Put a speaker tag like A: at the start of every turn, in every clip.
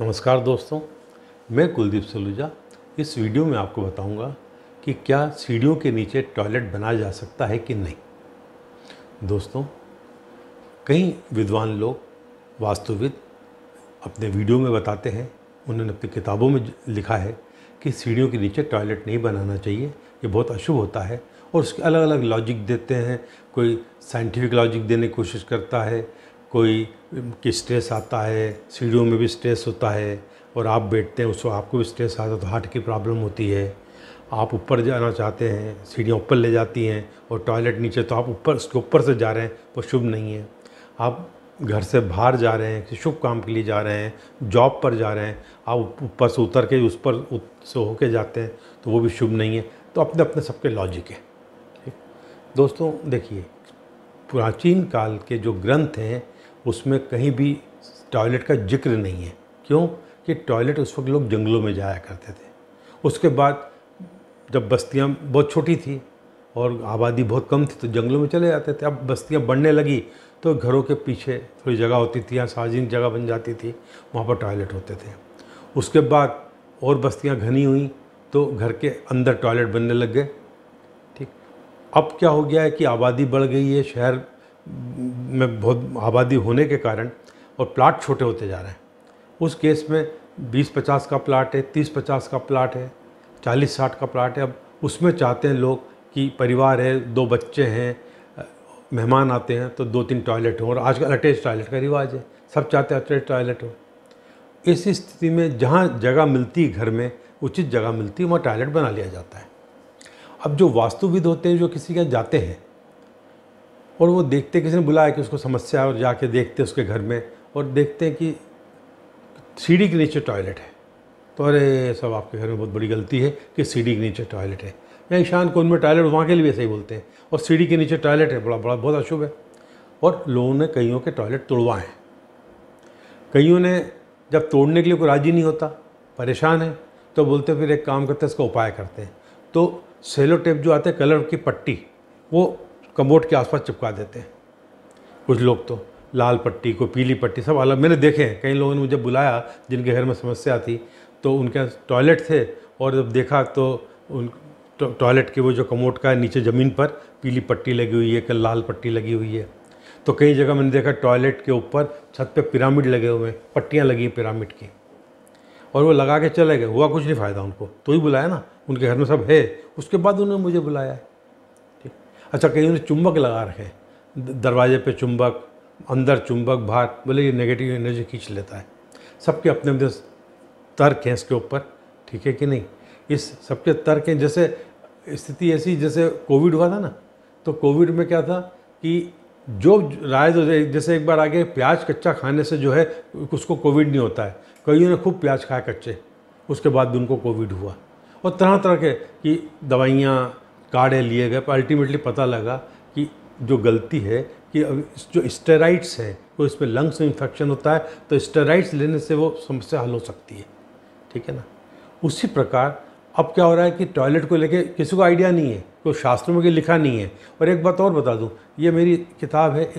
A: नमस्कार दोस्तों मैं कुलदीप सलूजा इस वीडियो में आपको बताऊंगा कि क्या सीढ़ियों के नीचे टॉयलेट बनाया जा सकता है कि नहीं दोस्तों कई विद्वान लोग वास्तुविद अपने वीडियो में बताते हैं उन्होंने अपनी किताबों में लिखा है कि सीढ़ियों के नीचे टॉयलेट नहीं बनाना चाहिए ये बहुत अशुभ होता है और उसके अलग अलग लॉजिक देते हैं कोई साइंटिफिक लॉजिक देने की कोशिश करता है कोई कि स्ट्रेस आता है सीढ़ियों में भी स्ट्रेस होता है और आप बैठते हैं उसको आपको भी स्ट्रेस आता है तो हार्ट की प्रॉब्लम होती है आप ऊपर जाना चाहते हैं सीढ़ियाँ ऊपर ले जाती हैं और टॉयलेट नीचे तो आप ऊपर उसके ऊपर से जा रहे हैं वो शुभ नहीं है आप घर से बाहर जा रहे हैं किसी शुभ काम के लिए जा रहे हैं जॉब पर जा रहे हैं आप ऊपर से उतर के उस पर से होके जाते हैं तो वो भी शुभ नहीं है तो अपने अपने सबके लॉजिक है ठीक दोस्तों देखिए प्राचीन काल के जो ग्रंथ हैं उसमें कहीं भी टॉयलेट का जिक्र नहीं है क्यों कि टॉयलेट उस वक्त लोग जंगलों में जाया करते थे उसके बाद जब बस्तियाँ बहुत छोटी थी और आबादी बहुत कम थी तो जंगलों में चले जाते थे अब बस्तियाँ बढ़ने लगी तो घरों के पीछे थोड़ी जगह होती थी या सार्वजनिक जगह बन जाती थी वहाँ पर टॉयलेट होते थे उसके बाद और बस्तियाँ घनी हुई तो घर के अंदर टॉयलेट बनने लग गए ठीक अब क्या हो गया है कि आबादी बढ़ गई है शहर में बहुत आबादी होने के कारण और प्लाट छोटे होते जा रहे हैं उस केस में 20-50 का प्लाट है 30-50 का प्लाट है 40-60 का प्लाट है अब उसमें चाहते हैं लोग कि परिवार है दो बच्चे हैं मेहमान आते हैं तो दो तीन टॉयलेट हों और आजकल अटैच टॉयलेट का रिवाज है सब चाहते हैं अटैच टॉयलेट हो ऐसी स्थिति में जहाँ जगह मिलती घर में उचित जगह मिलती है वहाँ टॉयलेट बना लिया जाता है अब जो वास्तुविद होते हैं जो किसी के जाते हैं और वो देखते किसी ने बुलाया कि उसको समस्या है और जाके देखते उसके घर में और देखते हैं कि सीढ़ी के नीचे टॉयलेट है तो अरे सब आपके घर में बहुत बड़ी गलती है कि सीढ़ी के नीचे टॉयलेट है या ईशान को उनमें टॉयलेट वहाँ के लिए ऐसे ही बोलते हैं और सीढ़ी के नीचे टॉयलेट है बड़ा बड़ा बहुत अशुभ है और लोगों ने कईयों के टॉयलेट तोड़वाए कईयों ने जब तोड़ने के लिए कोई राजी नहीं होता परेशान है तो बोलते फिर एक काम करते हैं इसका उपाय करते हैं तो सेलो टेप जो आते हैं कलर की पट्टी वो कमोट के आसपास चिपका देते हैं कुछ लोग तो लाल पट्टी को पीली पट्टी सब अलग मैंने देखे हैं कई लोगों ने मुझे बुलाया जिनके घर में समस्या थी तो उनके टॉयलेट थे और जब देखा तो उन टॉयलेट के वो जो कमोट का है नीचे ज़मीन पर पीली पट्टी लगी हुई है कल लाल पट्टी लगी हुई है तो कई जगह मैंने देखा टॉयलेट के ऊपर छत पे पिरामिड लगे हुए हैं पट्टियाँ लगी हैं पिरामिड की और वो लगा के चले गए हुआ कुछ नहीं फ़ायदा उनको तो ही बुलाया ना उनके घर में सब है उसके बाद उन्होंने मुझे बुलाया है अच्छा कहीं उन्होंने चुंबक लगा रखे दरवाजे पे चुंबक अंदर चुंबक बाहर बोले ये नेगेटिव एनर्जी खींच लेता है सबके अपने अपने तर्क हैं इसके ऊपर ठीक है कि नहीं इस सबके तर्क हैं जैसे स्थिति ऐसी जैसे कोविड हुआ था ना तो कोविड में क्या था कि जो राय जैसे एक बार आगे प्याज कच्चा खाने से जो है उसको कोविड नहीं होता है कईयों ने खूब प्याज खाया कच्चे उसके बाद भी उनको कोविड हुआ और तरह तरह के कि दवाइयाँ काढ़े लिए गए पर अल्टीमेटली पता लगा कि जो गलती है कि जो स्टेराइड्स है वो इसमें लंग्स में इन्फेक्शन होता है तो स्टेराइड्स लेने से वो समस्या हल हो सकती है ठीक है ना उसी प्रकार अब क्या हो रहा है कि टॉयलेट को लेके किसी को आइडिया नहीं है कोई शास्त्रों में के लिखा नहीं है और एक बात और बता दूँ ये मेरी किताब है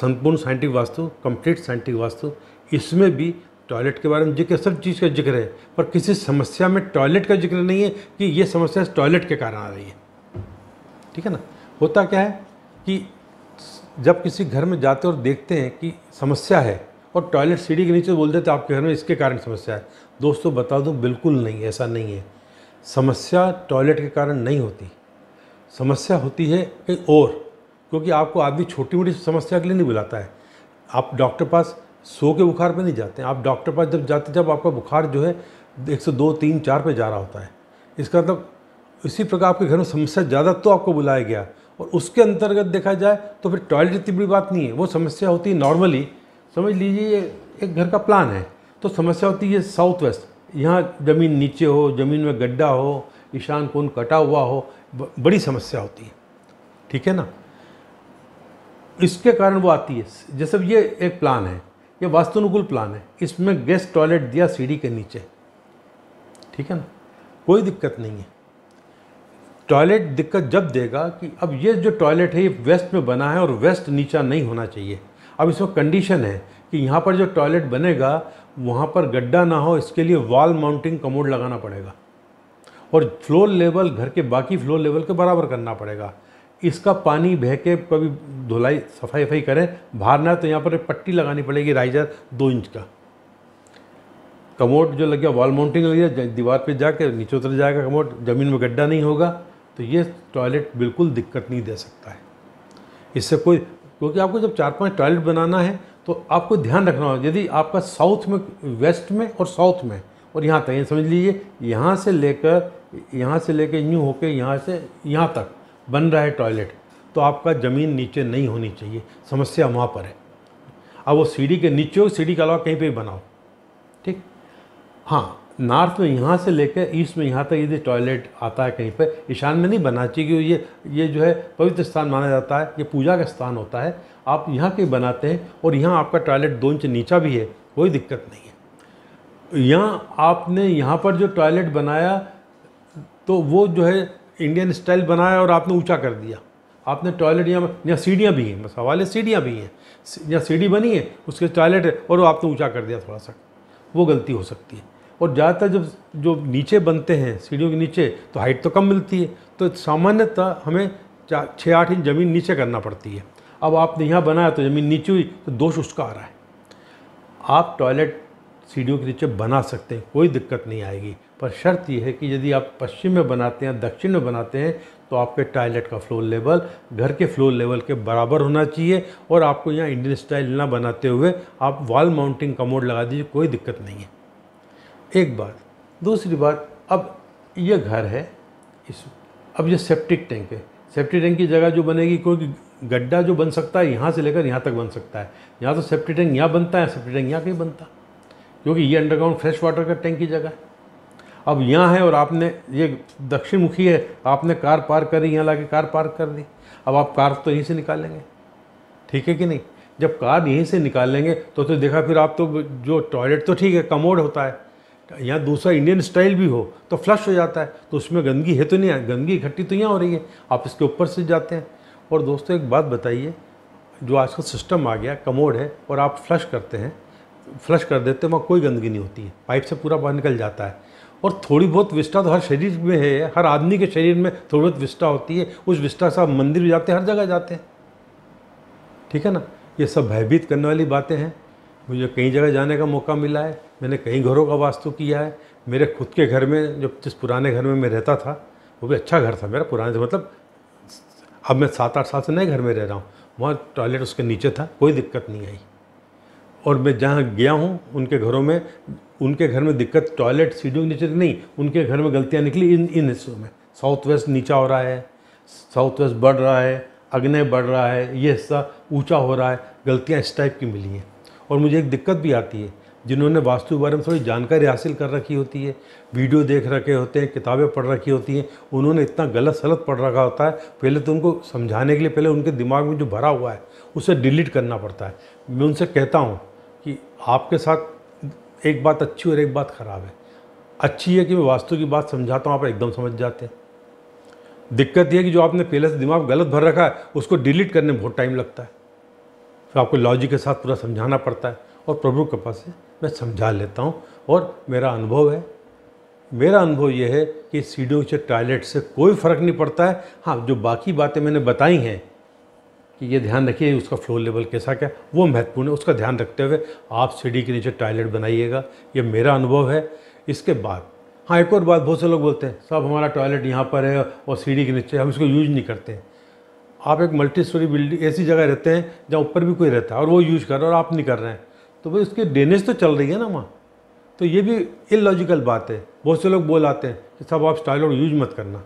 A: संपूर्ण scientific Vastu complete scientific Vastu इसमें भी टॉयलेट के बारे में जिक्र सब चीज़ का जिक्र है पर किसी समस्या में टॉयलेट का जिक्र नहीं है कि ये समस्या टॉयलेट के कारण आ रही है ठीक है ना होता क्या है कि जब किसी घर में जाते और देखते हैं कि समस्या है और टॉयलेट सीढ़ी के नीचे बोल देते आपके घर में इसके कारण समस्या है दोस्तों बता दूँ बिल्कुल नहीं ऐसा नहीं है समस्या टॉयलेट के कारण नहीं होती समस्या होती है कहीं और क्योंकि आपको आदमी छोटी मोटी समस्या के लिए नहीं बुलाता है आप डॉक्टर पास सो के बुखार पे नहीं जाते आप डॉक्टर पास जब जाते जब आपका बुखार जो है एक सौ दो तीन चार पे जा रहा होता है इसका मतलब इसी प्रकार आपके घर में समस्या ज़्यादा तो आपको बुलाया गया और उसके अंतर्गत देखा जाए तो फिर टॉयलेट इतनी बड़ी बात नहीं है वो समस्या होती है नॉर्मली समझ लीजिए एक घर का प्लान है तो समस्या होती है साउथ वेस्ट यहाँ ज़मीन नीचे हो ज़मीन में गड्ढा हो ईशान कोन कटा हुआ हो बड़ी समस्या होती है ठीक है ना इसके कारण वो आती है जैसे ये एक प्लान है ये वास्तुनुकूल प्लान है इसमें गेस्ट टॉयलेट दिया सीढ़ी के नीचे ठीक है ना कोई दिक्कत नहीं है टॉयलेट दिक्कत जब देगा कि अब ये जो टॉयलेट है ये वेस्ट में बना है और वेस्ट नीचा नहीं होना चाहिए अब इसमें कंडीशन है कि यहाँ पर जो टॉयलेट बनेगा वहाँ पर गड्ढा ना हो इसके लिए वॉल माउंटिंग कमोड लगाना पड़ेगा और फ्लोर लेवल घर के बाकी फ्लोर लेवल के बराबर करना पड़ेगा इसका पानी बह के कभी धुलाई सफाई वफाई करें बाहर ना तो यहाँ पर पट्टी लगानी पड़ेगी राइजर दो इंच का कमोट जो लग गया वॉल माउंटिंग लग गया दीवार पे जाकर नीचे उतर जाएगा कमोट ज़मीन में गड्ढा नहीं होगा तो ये टॉयलेट बिल्कुल दिक्कत नहीं दे सकता है इससे कोई क्योंकि आपको जब चार पांच टॉयलेट बनाना है तो आपको ध्यान रखना होगा यदि आपका साउथ में वेस्ट में और साउथ में और यहाँ तक समझ लीजिए यहाँ से लेकर यहाँ से लेकर यूँ होकर यहाँ से यहाँ तक बन रहा है टॉयलेट तो आपका ज़मीन नीचे नहीं होनी चाहिए समस्या वहाँ पर है अब वो सीढ़ी के नीचे हो सीढ़ी के अलावा कहीं पर बनाओ ठीक हाँ नॉर्थ में यहाँ से लेकर ईस्ट में यहाँ तक यदि टॉयलेट आता है कहीं पर ईशान में नहीं बनना चाहिए क्योंकि ये ये जो है पवित्र स्थान माना जाता है ये पूजा का स्थान होता है आप यहाँ के बनाते हैं और यहाँ आपका टॉयलेट दो इंच नीचा भी है कोई दिक्कत नहीं है यहाँ आपने यहाँ पर जो टॉयलेट बनाया तो वो जो है इंडियन स्टाइल बनाया और आपने ऊँचा कर दिया आपने टॉयलेट यहाँ यहाँ सीढ़ियाँ भी हैं बस हवाले सीढ़ियाँ भी हैं या सीढ़ी बनी है उसके टॉयलेट है और आपने ऊँचा कर दिया थोड़ा सा वो गलती हो सकती है और ज़्यादातर जब जो नीचे बनते हैं सीढ़ियों के नीचे तो हाइट तो कम मिलती है तो सामान्यतः हमें छः आठ इंच ज़मीन नीचे करना पड़ती है अब आपने यहाँ बनाया तो ज़मीन नीचे हुई तो दोष उसका आ रहा है आप टॉयलेट सीढ़ियों के नीचे बना सकते हैं कोई दिक्कत नहीं आएगी पर शर्त यह है कि यदि आप पश्चिम में बनाते हैं दक्षिण में बनाते हैं तो आपके टॉयलेट का फ्लोर लेवल घर के फ्लोर लेवल के बराबर होना चाहिए और आपको यहाँ इंडियन स्टाइल ना बनाते हुए आप वॉल माउंटिंग कमोड लगा दीजिए कोई दिक्कत नहीं है एक बात दूसरी बात अब यह घर है इस अब यह सेप्टिक टैंक है सेप्टिक टैंक की जगह जो बनेगी क्योंकि गड्ढा जो बन सकता है यहाँ से लेकर यहाँ तक बन सकता है यहाँ तो सेप्टिक टैंक यहाँ बनता है सेप्टिक टैंक यहाँ कहीं बनता क्योंकि ये अंडरग्राउंड फ्रेश वाटर का टैंक की जगह है अब यहाँ है और आपने ये दक्षिण मुखी है आपने कार पार करी यहाँ ला कार पार कर दी अब आप कार तो यहीं से निकालेंगे ठीक है कि नहीं जब कार यहीं से निकालेंगे तो तो देखा फिर आप तो जो टॉयलेट तो ठीक है कमोड होता है यहाँ दूसरा इंडियन स्टाइल भी हो तो फ्लश हो जाता है तो उसमें गंदगी है तो नहीं है गंदगी इकट्ठी तो यहाँ हो रही है आप इसके ऊपर से जाते हैं और दोस्तों एक बात बताइए जो आजकल सिस्टम आ गया कमोड है और आप फ्लश करते हैं फ्लश कर देते हैं वहाँ कोई गंदगी नहीं होती है पाइप से पूरा बाहर निकल जाता है और थोड़ी बहुत विष्ठा तो हर शरीर में है हर आदमी के शरीर में थोड़ी बहुत विष्ठा होती है उस विष्ठा से आप मंदिर भी जाते हैं हर जगह जाते हैं ठीक है ना ये सब भयभीत करने वाली बातें हैं मुझे कई जगह जाने का मौका मिला है मैंने कई घरों का वास्तु किया है मेरे खुद के घर में जब जिस पुराने घर में मैं रहता था वो भी अच्छा घर था मेरा पुराने मतलब अब मैं सात आठ साल से नए घर में रह रहा हूँ वहाँ टॉयलेट उसके नीचे था कोई दिक्कत नहीं आई और मैं जहाँ गया हूँ उनके घरों में उनके घर में दिक्कत टॉयलेट सीढ़ियों के नीचे तो नहीं उनके घर में गलतियाँ निकली इन इन हिस्सों में साउथ वेस्ट नीचा हो रहा है साउथ वेस्ट बढ़ रहा है अग्नय बढ़ रहा है ये हिस्सा ऊँचा हो रहा है गलतियाँ इस टाइप की मिली हैं और मुझे एक दिक्कत भी आती है जिन्होंने वास्तु के बारे में थोड़ी जानकारी हासिल कर रखी होती है वीडियो देख रखे होते हैं किताबें पढ़ रखी होती हैं उन्होंने इतना गलत सलत पढ़ रखा होता है पहले तो उनको समझाने के लिए पहले उनके दिमाग में जो भरा हुआ है उसे डिलीट करना पड़ता है मैं उनसे कहता हूँ कि आपके साथ एक बात अच्छी और एक बात ख़राब है अच्छी है कि मैं वास्तु की बात समझाता हूँ आप एकदम समझ जाते हैं दिक्कत यह है कि जो आपने पहले से दिमाग गलत भर रखा है उसको डिलीट करने में बहुत टाइम लगता है फिर तो आपको लॉजिक के साथ पूरा समझाना पड़ता है और प्रभु कृपा से मैं समझा लेता हूँ और मेरा अनुभव है मेरा अनुभव यह है कि सीढ़ियों से टॉयलेट से कोई फ़र्क नहीं पड़ता है हाँ जो बाकी बातें मैंने बताई हैं कि ये ध्यान रखिए उसका फ्लोर लेवल कैसा क्या वो महत्वपूर्ण है उसका ध्यान रखते हुए आप सीढ़ी के नीचे टॉयलेट बनाइएगा ये मेरा अनुभव है इसके बाद हाँ एक और बात बहुत से लोग बोलते हैं साहब हमारा टॉयलेट यहाँ पर है और सीढ़ी के नीचे हम इसको यूज़ नहीं करते आप एक मल्टी स्टोरी बिल्डिंग ऐसी जगह रहते हैं जहाँ ऊपर भी कोई रहता है और वो यूज़ कर रहे हैं और आप नहीं कर रहे हैं तो भाई उसकी ड्रेनेज तो चल रही है ना वहाँ तो ये भी इलॉजिकल बात है बहुत से लोग बोल आते हैं कि सब आप टॉयलेट यूज मत करना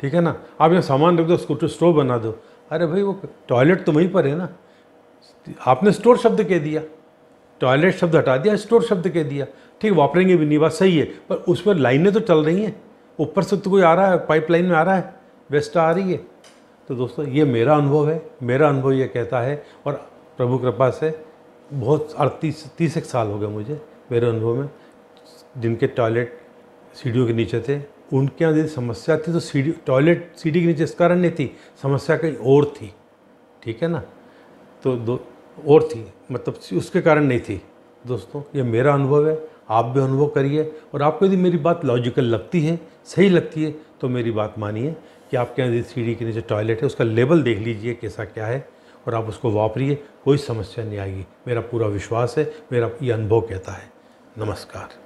A: ठीक है ना आप यहाँ सामान रख दो स्कूटर स्टोव बना दो अरे भाई वो टॉयलेट तो वहीं पर है ना आपने स्टोर शब्द कह दिया टॉयलेट शब्द हटा दिया स्टोर शब्द कह दिया ठीक वापरेंगे भी नहीं बात सही है पर उस पर लाइनें तो चल रही हैं ऊपर से तो कोई आ रहा है पाइपलाइन में आ रहा है वेस्ट आ रही है तो दोस्तों ये मेरा अनुभव है मेरा अनुभव ये कहता है और प्रभु कृपा से बहुत अड़तीस तीस एक साल हो गए मुझे मेरे अनुभव में जिनके टॉयलेट सीढ़ियों के नीचे थे उनके यहाँ यदि समस्या थी तो सीढ़ी टॉयलेट सीढ़ी के नीचे इस कारण नहीं थी समस्या कहीं और थी ठीक है ना तो दो और थी मतलब उसके कारण नहीं थी दोस्तों ये मेरा अनुभव है आप भी अनुभव करिए और आपको यदि मेरी बात लॉजिकल लगती है सही लगती है तो मेरी बात मानिए कि आपके यहाँ यदि सीढ़ी के नीचे टॉयलेट है उसका लेवल देख लीजिए कैसा क्या है और आप उसको वापरिए कोई समस्या नहीं आएगी मेरा पूरा विश्वास है मेरा ये अनुभव कहता है नमस्कार